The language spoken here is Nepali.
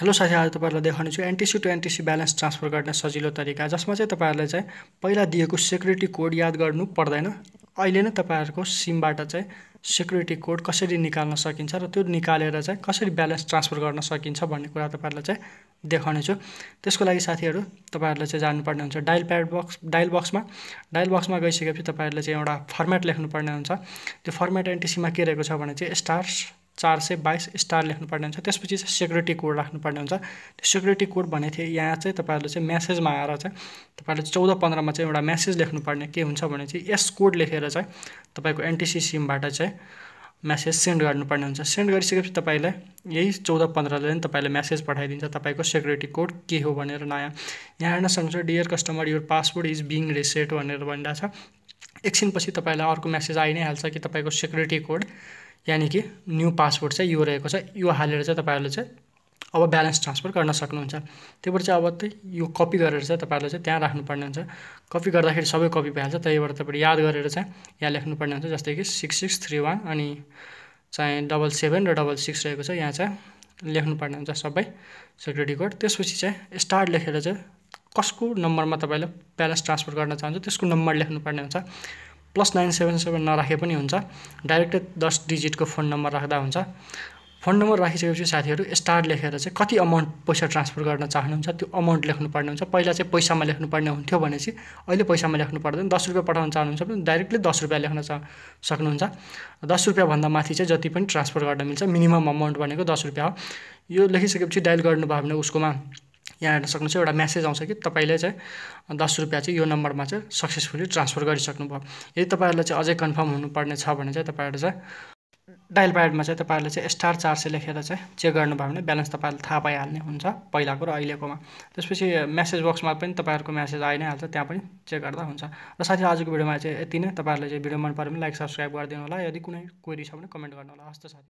हेलो साथीहरू तपाईँहरूलाई देखाउने छु NTC to NTC balance transfer गर्ने सजिलो तरिका जसमा चाहिँ तपाईँहरूलाई चाहिँ पहिला दिएको सेक्युरिटी कोड याद गर्नु पर्दैन अहिले नै तपाईँहरूको सिमबाट चाहिँ सेक्युरिटी कोड कसरी निकाल्न सकिन्छ र त्यो निकालेर चाहिँ कसरी ब्यालेन्स ट्रान्सफर गर्न सकिन्छ भन्ने कुरा तपाईँहरूलाई चाहिँ देखाउनेछु त्यसको लागि साथीहरू तपाईँहरूले चाहिँ जानुपर्ने हुन्छ डायल प्याड बक्स डायल बक्समा डायल बक्समा गइसकेपछि तपाईँहरूले चाहिँ एउटा फर्मेट लेख्नुपर्ने हुन्छ त्यो फर्मेट एनटिसीमा के रहेको छ भने चाहिँ स्टार्स चार सय बाइस स्टार लेख्नुपर्ने हुन्छ त्यसपछि चाहिँ सेक्युरिटी कोड राख्नुपर्ने हुन्छ त्यो सेक्युरिटी कोड भने थिएँ यहाँ चाहिँ तपाईँहरूले चाहिँ म्यासेजमा आएर चाहिँ तपाईँहरूले चौध पन्ध्रमा चाहिँ एउटा म्यासेज लेख्नुपर्ने के हुन्छ भने चाहिँ यस कोड लेखेर चाहिँ तपाईँको एनटिसी सिमबाट चाहिँ म्यासेज सेन्ड गर्नुपर्ने हुन्छ सेन्ड गरिसकेपछि तपाईँलाई यही चौध पन्ध्रले नै तपाईँले म्यासेज पठाइदिन्छ तपाईँको सेक्युरिटी कोड के हो भनेर नयाँ यहाँ हेर्न सक्नुहुन्छ dear customer your password is being reset भनेर भनिरहेको छ एकछिनपछि तपाईँलाई अर्को म्यासेज आइ नै हाल्छ कि तपाईँको सेक्युरिटी कोड यानि कि न्यू पासवर्ड चाहिँ यो रहेको छ यो हालेर चाहिँ तपाईँहरूले चाहिँ अब ब्यालेन्स ट्रान्सफर गर्न सक्नुहुन्छ त्यहीबाट चाहिँ अब चाहिँ यो कपी गरेर चाहिँ तपाईँहरूले चाहिँ त्यहाँ राख्नुपर्ने हुन्छ कपी गर्दाखेरि सबै कपी भइहाल्छ त्यहीबाट तपाईँले याद गरेर चाहिँ यहाँ लेख्नुपर्ने हुन्छ जस्तै कि सिक्स सिक्स थ्री वान अनि चाहिँ डबल सेभेन र डबल सिक्स रहेको छ यहाँ चाहिँ लेख्नुपर्ने हुन्छ सबै सेक्युरिटी कोड त्यसपछि चाहिँ स्टार्ट लेखेर चाहिँ कसको नम्बरमा तपाईँले ब्यालेन्स ट्रान्सफर गर्न चाहन्छ त्यसको नम्बर लेख्नुपर्ने हुन्छ प्लस नाइन सेभेन सेभेन नराखे पनि हुन्छ डाइरेक्टै दस डिजिटको फोन नम्बर राख्दा हुन्छ फोन नम्बर राखिसकेपछि साथीहरू स्टार लेखेर चाहिँ कति अमाउन्ट पैसा ट्रान्सफर गर्न चाहनुहुन्छ त्यो अमाउन्ट लेख्नुपर्ने हुन्छ पहिला चाहिँ पैसामा लेख्नुपर्ने हुन्थ्यो भनेपछि अहिले पैसामा लेख्नु पर्दैन दस रुपियाँ पठाउन चाहनुहुन्छ भने डाइरेक्टली दस रुपियाँ लेख्न चाह सक्नुहुन्छ दस रुपियाँभन्दा माथि चाहिँ जति पनि ट्रान्सफर गर्न मिल्छ मिनिमम अमाउन्ट भनेको दस रुपियाँ हो यो लेखिसकेपछि डायल गर्नुभयो भने उसकोमा यहाँ हेर्न सक्नुहुन्छ एउटा म्यासेज आउँछ कि तपाईँले चाहिँ दस रुपियाँ चाहिँ यो नम्बरमा चाहिँ सक्सेसफुली ट्रान्सफर गरिसक्नुभयो यदि तपाईँहरूलाई चाहिँ अझै कन्फर्म हुनुपर्ने छ भने चाहिँ तपाईँहरू चाहिँ डायल प्याडमा चाहिँ तपाईँहरूले चाहिँ स्टार चार सय लेखेर चाहिँ चेक गर्नुभयो भने ब्यालेन्स तपाईँहरूले थाहा पाइहाल्ने हुन्छ पहिलाको र अहिलेकोमा त्यसपछि म्यासेज बक्समा पनि तपाईँहरूको म्यासेज आइ नै हाल्छ त्यहाँ पनि चेक गर्दा हुन्छ र साथै आजको भिडियोमा चाहिँ यति नै तपाईँहरूले चाहिँ भिडियो मन पऱ्यो भने लाइक सब्सक्राइब गरिदिनु होला यदि कुनै क्वेरी छ भने कमेन्ट गर्नु होला हस्त साथी